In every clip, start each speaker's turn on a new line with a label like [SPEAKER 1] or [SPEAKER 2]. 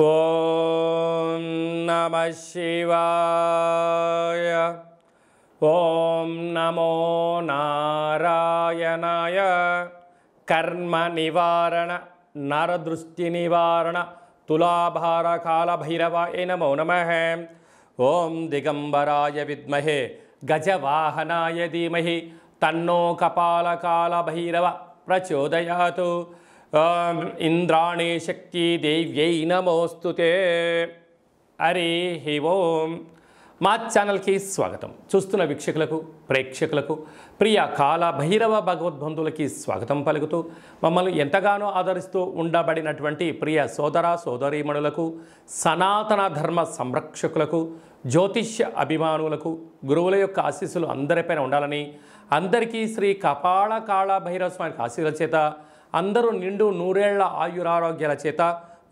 [SPEAKER 1] ॐ नमः शिवाय ॐ नमो नारायणाय कर्मनिवारण नरदृष्टिनिवारण तुलाभारकालभैरवाय नमो नमः ॐ दिगम्बराय विद्महे गजवाहनाय धीमहि तन्नो कपालकालभैरव प्रचोदयातु ఇంద్రాణి శక్తి దేవ్యై నమోస్తుతే అరే హి ఓం మా ఛానల్కి స్వాగతం చూస్తున్న వీక్షకులకు ప్రేక్షకులకు ప్రియ కాల భైరవ భగవద్బంధులకి స్వాగతం పలుకుతూ మమ్మల్ని ఎంతగానో ఆదరిస్తూ ఉండబడినటువంటి ప్రియ సోదర సోదరీమణులకు సనాతన ధర్మ సంరక్షకులకు జ్యోతిష్య అభిమానులకు గురువుల యొక్క ఆశీస్సులు అందరిపైన ఉండాలని అందరికీ శ్రీ కపాళ కాళ భైరవ స్వామి ఆశీర్వల చేత అందరూ నిండు నూరేళ్ల ఆయురారోగ్యాల చేత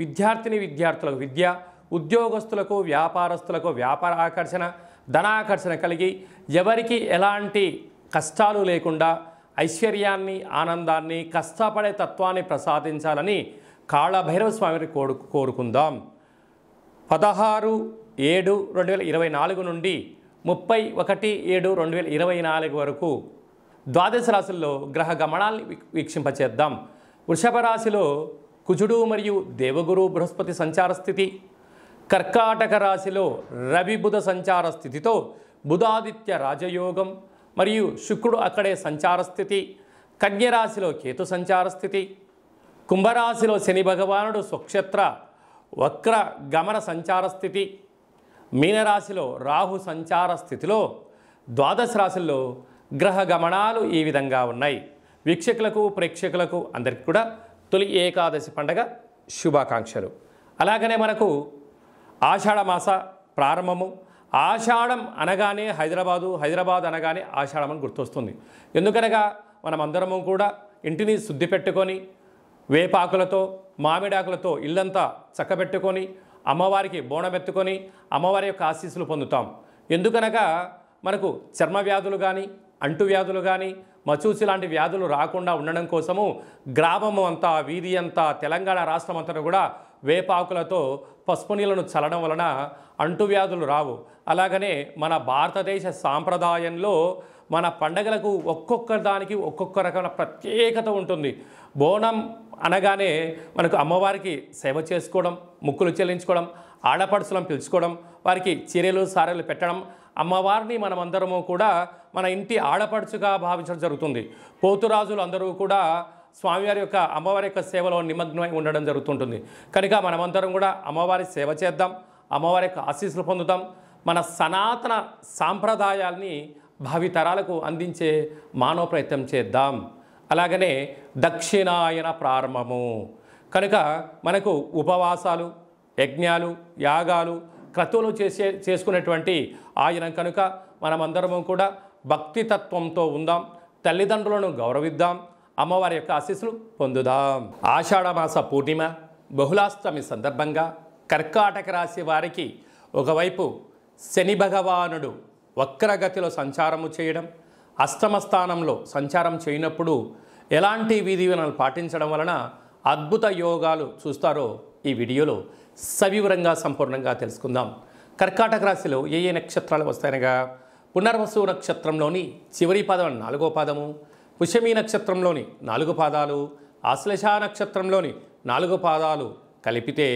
[SPEAKER 1] విద్యార్థిని విద్యార్థులకు విద్య ఉద్యోగస్తులకు వ్యాపారస్తులకు వ్యాపార ఆకర్షణ ధనాకర్షణ కలిగి ఎవరికి ఎలాంటి కష్టాలు లేకుండా ఐశ్వర్యాన్ని ఆనందాన్ని కష్టపడే తత్వాన్ని ప్రసాదించాలని కాళభైరవ స్వామిని కోరు కోరుకుందాం పదహారు ఏడు రెండు వేల ఇరవై నాలుగు నుండి ముప్పై ఒకటి ఏడు రెండు వేల ఇరవై నాలుగు వరకు ద్వాదశ రాశుల్లో గ్రహ గమనాల్ని వీక్షింపచేద్దాం వృషభ రాశిలో కుజుడు మరియు దేవగురు బృహస్పతి సంచార స్థితి కర్కాటక రాశిలో రవి బుధ సంచార స్థితితో బుధాదిత్య రాజయోగం మరియు శుక్రుడు అక్కడే సంచార స్థితి కన్యరాశిలో కేతు సంచార స్థితి కుంభరాశిలో శని భగవానుడు స్వక్షత్ర వక్ర గమన సంచార స్థితి మీనరాశిలో రాహు సంచార స్థితిలో ద్వాదశ రాశుల్లో గ్రహ గమనాలు ఈ విధంగా ఉన్నాయి వీక్షకులకు ప్రేక్షకులకు అందరికీ కూడా తొలి ఏకాదశి పండగ శుభాకాంక్షలు అలాగనే మనకు ఆషాఢ మాస ప్రారంభము ఆషాఢం అనగానే హైదరాబాదు హైదరాబాద్ అనగానే ఆషాఢం అని గుర్తొస్తుంది ఎందుకనగా మనమందరము కూడా ఇంటిని శుద్ధి పెట్టుకొని వేపాకులతో మామిడాకులతో ఇల్లంతా చక్కబెట్టుకొని అమ్మవారికి బోణమెత్తుకొని అమ్మవారి యొక్క ఆశీస్సులు పొందుతాం ఎందుకనగా మనకు చర్మ వ్యాధులు కానీ అంటువ్యాధులు కానీ మచూసి లాంటి వ్యాధులు రాకుండా ఉండడం కోసము గ్రామం అంతా వీధి అంతా తెలంగాణ రాష్ట్రం అంతా కూడా వేపాకులతో పసుపు నీళ్లను చల్లడం వలన అంటువ్యాధులు రావు అలాగనే మన భారతదేశ సాంప్రదాయంలో మన పండగలకు ఒక్కొక్క దానికి ఒక్కొక్క రకమైన ప్రత్యేకత ఉంటుంది బోనం అనగానే మనకు అమ్మవారికి సేవ చేసుకోవడం ముక్కులు చెల్లించుకోవడం ఆడపడుచులను పిలుచుకోవడం వారికి చీరలు సారెలు పెట్టడం అమ్మవారిని మనమందరము కూడా మన ఇంటి ఆడపడుచుగా భావించడం జరుగుతుంది పోతురాజులు అందరూ కూడా స్వామివారి యొక్క అమ్మవారి యొక్క సేవలో నిమగ్నమై ఉండడం జరుగుతుంటుంది కనుక మనమందరం కూడా అమ్మవారి సేవ చేద్దాం అమ్మవారి యొక్క ఆశీస్సులు పొందుతాం మన సనాతన సాంప్రదాయాల్ని భావితరాలకు అందించే మానవ ప్రయత్నం చేద్దాం అలాగనే దక్షిణాయన ప్రారంభము కనుక మనకు ఉపవాసాలు యజ్ఞాలు యాగాలు క్రతువులు చేసే చేసుకునేటువంటి ఆయన కనుక మనమందరము కూడా భక్తి తత్వంతో ఉందాం తల్లిదండ్రులను గౌరవిద్దాం అమ్మవారి యొక్క ఆశీస్సులు పొందుదాం ఆషాఢమాస పూర్ణిమ బహుళాష్టమి సందర్భంగా కర్కాటక రాశి వారికి ఒకవైపు శని భగవానుడు వక్రగతిలో సంచారము చేయడం అష్టమ స్థానంలో సంచారం చేయనప్పుడు ఎలాంటి విధి పాటించడం వలన అద్భుత యోగాలు చూస్తారో ఈ వీడియోలో సవివరంగా సంపూర్ణంగా తెలుసుకుందాం కర్కాటక రాశిలో ఏ ఏ నక్షత్రాలు వస్తాయనగా పునర్వసు నక్షత్రంలోని చివరి పాదం నాలుగో పాదము పుషమి నక్షత్రంలోని నాలుగు పాదాలు ఆశ్లేష నక్షత్రంలోని నాలుగు పాదాలు కలిపితే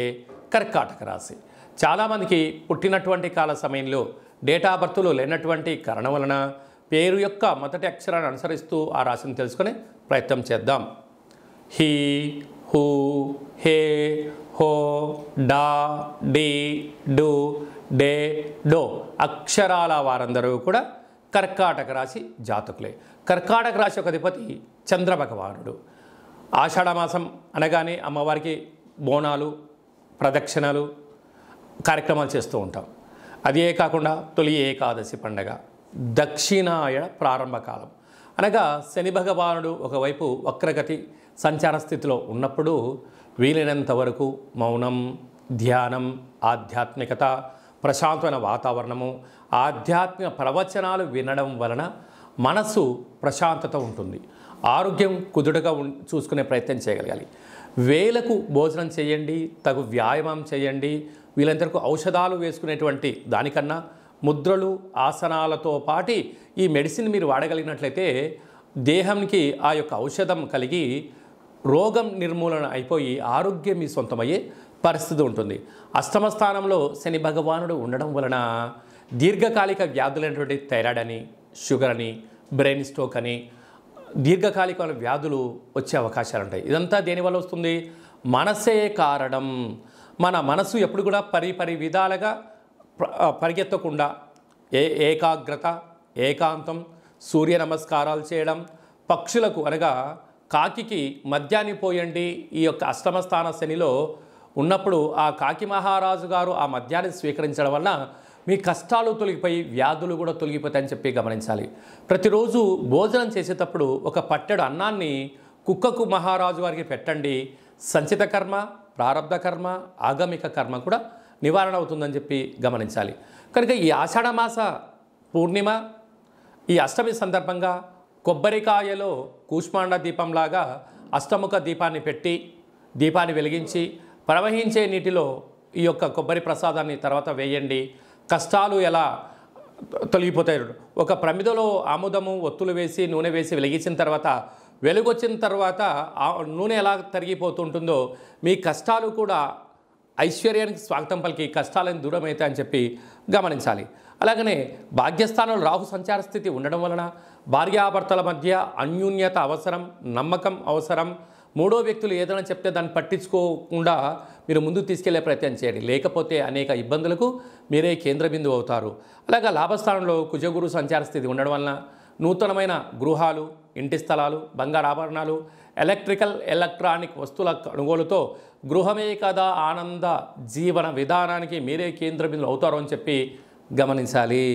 [SPEAKER 1] కర్కాటక రాశి చాలామందికి పుట్టినటువంటి కాల సమయంలో డేటా బర్త్లు లేనటువంటి కారణం వలన పేరు యొక్క మొదటి అక్షరాన్ని అనుసరిస్తూ ఆ రాశిని తెలుసుకునే ప్రయత్నం చేద్దాం హీ హూ హే హో డా డీ డు డే డో అక్షరాల వారందరూ కూడా కర్కాటక రాశి జాతకులే కర్కాటక రాశి ఒక అధిపతి చంద్రభగవానుడు ఆషాఢమాసం అనగానే అమ్మవారికి బోనాలు ప్రదక్షిణలు కార్యక్రమాలు చేస్తూ ఉంటాం అదే కాకుండా తొలి ఏకాదశి పండగ దక్షిణాయన ప్రారంభకాలం అనగా శని భగవానుడు ఒకవైపు వక్రగతి సంచార స్థితిలో ఉన్నప్పుడు వీలైనంత వరకు మౌనం ధ్యానం ఆధ్యాత్మికత ప్రశాంతమైన వాతావరణము ఆధ్యాత్మిక ప్రవచనాలు వినడం వలన మనసు ప్రశాంతత ఉంటుంది ఆరోగ్యం కుదుటగా చూసుకునే ప్రయత్నం చేయగలగాలి వేలకు భోజనం చేయండి తగు వ్యాయామం చేయండి వీళ్ళందరికీ ఔషధాలు వేసుకునేటువంటి దానికన్నా ముద్రలు ఆసనాలతో పాటి ఈ మెడిసిన్ మీరు వాడగలిగినట్లయితే దేహంకి ఆ యొక్క ఔషధం కలిగి రోగం నిర్మూలన అయిపోయి ఆరోగ్యం మీ సొంతమయ్యే పరిస్థితి ఉంటుంది అష్టమ స్థానంలో శని భగవానుడు ఉండడం వలన దీర్ఘకాలిక వ్యాధులైనటువంటి థైరాయిడ్ అని షుగర్ అని బ్రెయిన్ స్ట్రోక్ అని దీర్ఘకాలిక వ్యాధులు వచ్చే అవకాశాలు ఉంటాయి ఇదంతా దేనివల్ల వస్తుంది మనసే కారణం మన మనసు ఎప్పుడు కూడా పరి పరి విధాలుగా పరిగెత్తకుండా ఏ ఏకాగ్రత ఏకాంతం సూర్య నమస్కారాలు చేయడం పక్షులకు అనగా కాకికి మద్యాన్ని పోయండి ఈ యొక్క అష్టమ స్థాన శనిలో ఉన్నప్పుడు ఆ కాకి మహారాజు గారు ఆ మద్యాన్ని స్వీకరించడం వల్ల మీ కష్టాలు తొలగిపోయి వ్యాధులు కూడా తొలగిపోతాయని చెప్పి గమనించాలి ప్రతిరోజు భోజనం చేసేటప్పుడు ఒక పట్టెడు అన్నాన్ని కుక్కకు మహారాజు వారికి పెట్టండి సంచిత కర్మ ప్రారంభ కర్మ ఆగమిక కర్మ కూడా నివారణ అవుతుందని చెప్పి గమనించాలి కనుక ఈ ఆషాఢమాస పూర్ణిమ ఈ అష్టమి సందర్భంగా కొబ్బరికాయలో కూష్మాండ దీపంలాగా అష్టముఖ దీపాన్ని పెట్టి దీపాన్ని వెలిగించి ప్రవహించే నీటిలో ఈ యొక్క కొబ్బరి ప్రసాదాన్ని తర్వాత వేయండి కష్టాలు ఎలా తొలగిపోతాయి ఒక ప్రమిదలో ఆముదము ఒత్తులు వేసి నూనె వేసి వెలిగించిన తర్వాత వెలుగొచ్చిన తర్వాత నూనె ఎలా తరిగిపోతుంటుందో మీ కష్టాలు కూడా ఐశ్వర్యానికి స్వాగతం పలికి కష్టాలను దూరం అని చెప్పి గమనించాలి అలాగనే భాగ్యస్థానంలో రాహు సంచార స్థితి ఉండడం వలన భార్యాభర్తల మధ్య అన్యూన్యత అవసరం నమ్మకం అవసరం మూడో వ్యక్తులు ఏదైనా చెప్తే దాన్ని పట్టించుకోకుండా మీరు ముందు తీసుకెళ్లే ప్రయత్నం చేయండి లేకపోతే అనేక ఇబ్బందులకు మీరే కేంద్ర బిందువు అవుతారు అలాగే లాభస్థానంలో కుజగురు సంచార స్థితి ఉండడం వలన నూతనమైన గృహాలు ఇంటి స్థలాలు బంగారు ఆభరణాలు ఎలక్ట్రికల్ ఎలక్ట్రానిక్ వస్తువుల కొనుగోలుతో గృహమే కదా ఆనంద జీవన విధానానికి మీరే కేంద్రబిందులు అవుతారు అని చెప్పి గమనించాలి